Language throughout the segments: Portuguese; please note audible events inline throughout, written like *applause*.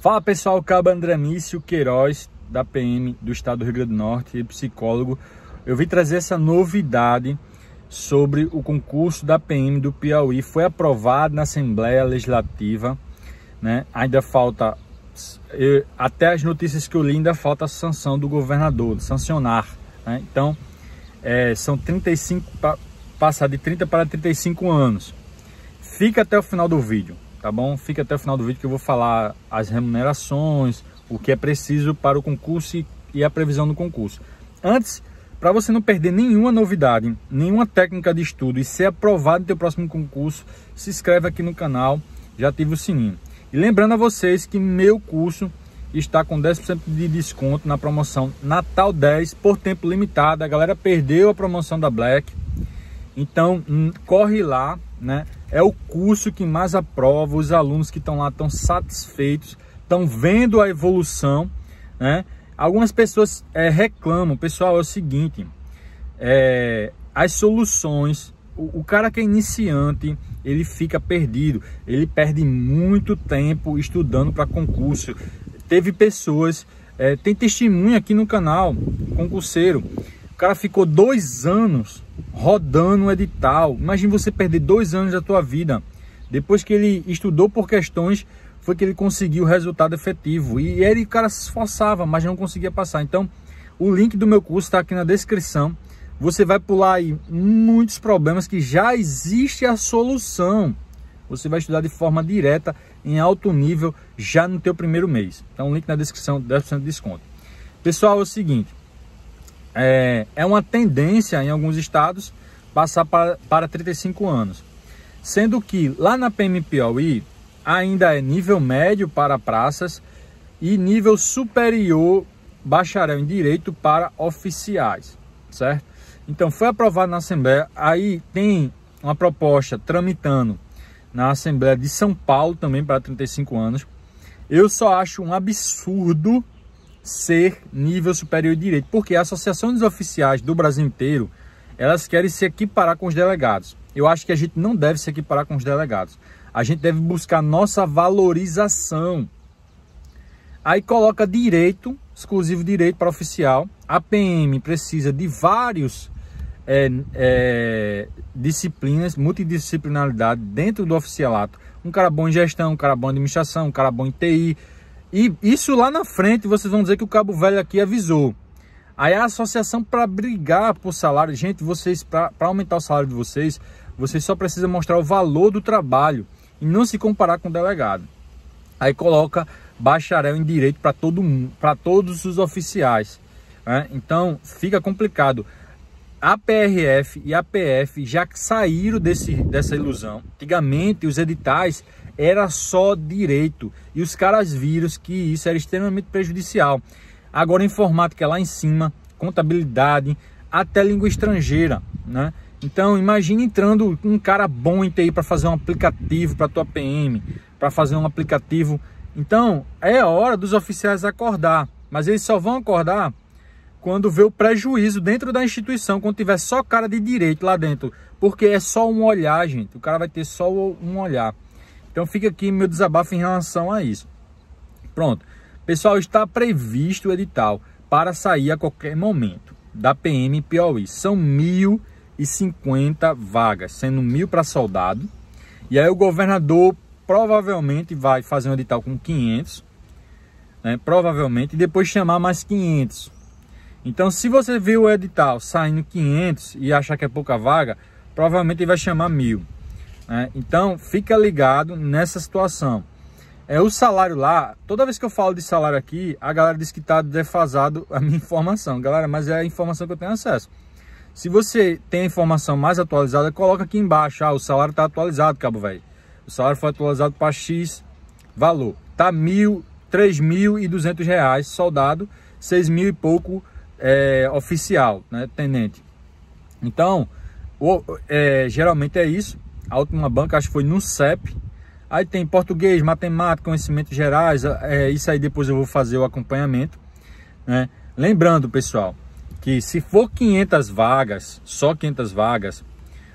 Fala pessoal, Cabo Andramício Queiroz, da PM do Estado do Rio Grande do Norte, psicólogo. Eu vim trazer essa novidade sobre o concurso da PM do Piauí. Foi aprovado na Assembleia Legislativa, né? Ainda falta, eu, até as notícias que eu li, ainda falta a sanção do governador, sancionar. Né? Então, é, são 35, passar de 30 para 35 anos. Fica até o final do vídeo tá bom? Fica até o final do vídeo que eu vou falar as remunerações, o que é preciso para o concurso e a previsão do concurso. Antes, para você não perder nenhuma novidade, nenhuma técnica de estudo e ser aprovado no teu próximo concurso, se inscreve aqui no canal, já ativa o sininho. E lembrando a vocês que meu curso está com 10% de desconto na promoção Natal 10 por tempo limitado. A galera perdeu a promoção da Black. Então, hum, corre lá, né? É o curso que mais aprova, os alunos que estão lá estão satisfeitos, estão vendo a evolução, né? Algumas pessoas é, reclamam, pessoal, é o seguinte, é, as soluções, o, o cara que é iniciante, ele fica perdido, ele perde muito tempo estudando para concurso. Teve pessoas, é, tem testemunha aqui no canal, concurseiro, cara ficou dois anos rodando o edital. Imagina você perder dois anos da tua vida. Depois que ele estudou por questões, foi que ele conseguiu o resultado efetivo. E ele, cara, se esforçava, mas não conseguia passar. Então, o link do meu curso está aqui na descrição. Você vai pular aí muitos problemas que já existe a solução. Você vai estudar de forma direta, em alto nível, já no teu primeiro mês. Então, link na descrição, 10% de desconto. Pessoal, é o seguinte, é, é uma tendência em alguns estados passar para, para 35 anos. Sendo que lá na PMPOI ainda é nível médio para praças e nível superior bacharel em direito para oficiais, certo? Então foi aprovado na Assembleia, aí tem uma proposta tramitando na Assembleia de São Paulo também para 35 anos. Eu só acho um absurdo ser nível superior de direito, porque a Associação dos Oficiais do Brasil inteiro, elas querem se equiparar com os delegados. Eu acho que a gente não deve se equiparar com os delegados. A gente deve buscar nossa valorização. Aí coloca direito, exclusivo direito para oficial. A PM precisa de vários é, é, disciplinas, multidisciplinaridade dentro do oficialato. Um cara bom em gestão, um cara bom em administração, um cara bom em TI, e isso lá na frente vocês vão dizer que o Cabo Velho aqui avisou. Aí a associação para brigar por salário, gente, vocês para aumentar o salário de vocês, vocês só precisam mostrar o valor do trabalho e não se comparar com o delegado. Aí coloca bacharel em direito para todo para todos os oficiais. Né? Então fica complicado. A PRF e a PF já saíram desse, dessa ilusão. Antigamente os editais era só direito. E os caras viram que isso era extremamente prejudicial. Agora, informática lá em cima, contabilidade, até língua estrangeira, né? Então, imagine entrando um cara bom em TI para fazer um aplicativo para tua PM, para fazer um aplicativo. Então, é a hora dos oficiais acordar, mas eles só vão acordar quando vê o prejuízo dentro da instituição, quando tiver só cara de direito lá dentro, porque é só um olhar, gente. O cara vai ter só um olhar. Então fica aqui meu desabafo em relação a isso. Pronto. Pessoal, está previsto o edital para sair a qualquer momento da PM Piauí. São 1.050 vagas, sendo mil para soldado. E aí o governador provavelmente vai fazer um edital com 500, né? provavelmente, e depois chamar mais 500. Então, se você viu o edital saindo 500 e achar que é pouca vaga, provavelmente ele vai chamar mil. Né? Então, fica ligado nessa situação. É, o salário lá, toda vez que eu falo de salário aqui, a galera diz que está defasado a minha *laughs* informação. Galera, mas é a informação que eu tenho acesso. Se você tem a informação mais atualizada, coloca aqui embaixo. Ah, o salário está atualizado, cabo velho. O salário foi atualizado para X valor. Tá mil, três mil e duzentos reais soldado, seis mil e pouco é, oficial, né, tenente. Então, o, é, geralmente é isso. A última banca acho que foi no CEP. Aí tem português, matemática, conhecimentos gerais. É, isso aí depois eu vou fazer o acompanhamento. Né? Lembrando, pessoal, que se for 500 vagas, só 500 vagas,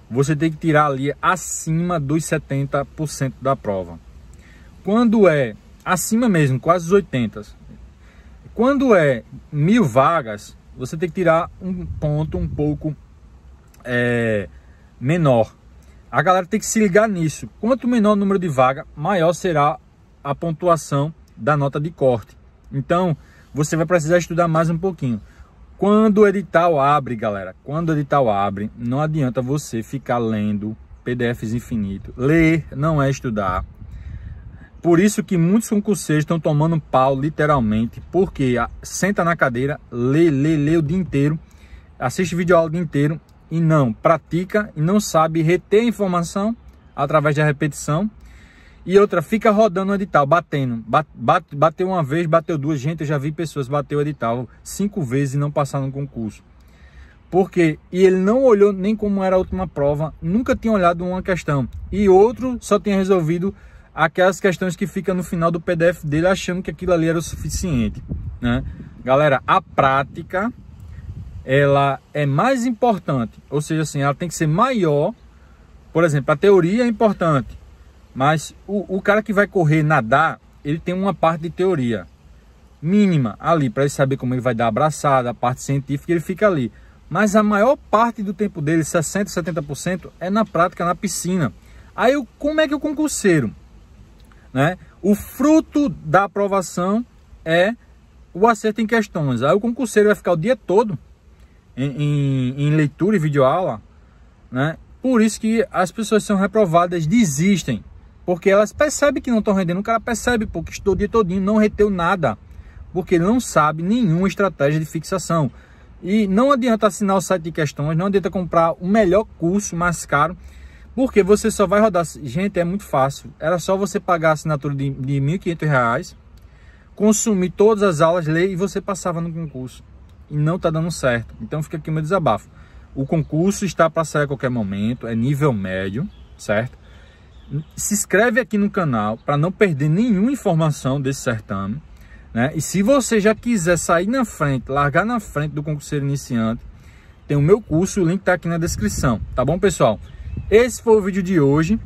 você tem que tirar ali acima dos 70% da prova. Quando é acima mesmo, quase os 80%. Quando é mil vagas, você tem que tirar um ponto um pouco é, menor, a galera tem que se ligar nisso. Quanto menor o número de vaga, maior será a pontuação da nota de corte. Então, você vai precisar estudar mais um pouquinho. Quando o edital abre, galera, quando o edital abre, não adianta você ficar lendo PDFs infinito. Ler não é estudar. Por isso que muitos concurseiros estão tomando pau, literalmente, porque senta na cadeira, lê, lê, lê o dia inteiro, assiste vídeo aula o dia inteiro e não pratica e não sabe reter a informação através da repetição. E outra, fica rodando o edital, batendo. Bate, bateu uma vez, bateu duas. Gente, eu já vi pessoas bater o edital cinco vezes e não passar no concurso. Porque e ele não olhou nem como era a última prova, nunca tinha olhado uma questão. E outro só tinha resolvido aquelas questões que fica no final do PDF dele achando que aquilo ali era o suficiente, né? Galera, a prática ela é mais importante, ou seja, assim, ela tem que ser maior. Por exemplo, a teoria é importante, mas o, o cara que vai correr, nadar, ele tem uma parte de teoria mínima ali, para ele saber como ele vai dar a abraçada, a parte científica, ele fica ali. Mas a maior parte do tempo dele, 60%, 70%, é na prática, na piscina. Aí, como é que o concurseiro, né? O fruto da aprovação é o acerto em questões. Aí o concurseiro vai ficar o dia todo em, em, leitura e videoaula, né? Por isso que as pessoas são reprovadas, desistem, porque elas percebem que não estão rendendo. O cara percebe, porque estou o dia todinho, não reteu nada, porque ele não sabe nenhuma estratégia de fixação. E não adianta assinar o site de questões, não adianta comprar o melhor curso mais caro, porque você só vai rodar. Gente, é muito fácil. Era só você pagar a assinatura de, de R$ 1.500, consumir todas as aulas, ler e você passava no concurso e não está dando certo. Então fica aqui o meu desabafo. O concurso está para sair a qualquer momento, é nível médio, certo? Se inscreve aqui no canal para não perder nenhuma informação desse certame. Né? E se você já quiser sair na frente, largar na frente do concurseiro iniciante, tem o meu curso, o link está aqui na descrição, tá bom, pessoal? Esse foi o vídeo de hoje,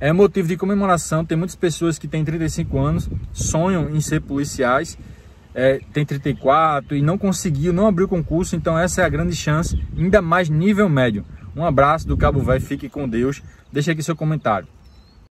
é motivo de comemoração, tem muitas pessoas que têm 35 anos, sonham em ser policiais, é, tem 34 e não conseguiu, não abriu o concurso, então essa é a grande chance, ainda mais nível médio. Um abraço do Cabo Velho, fique com Deus. Deixe aqui seu comentário.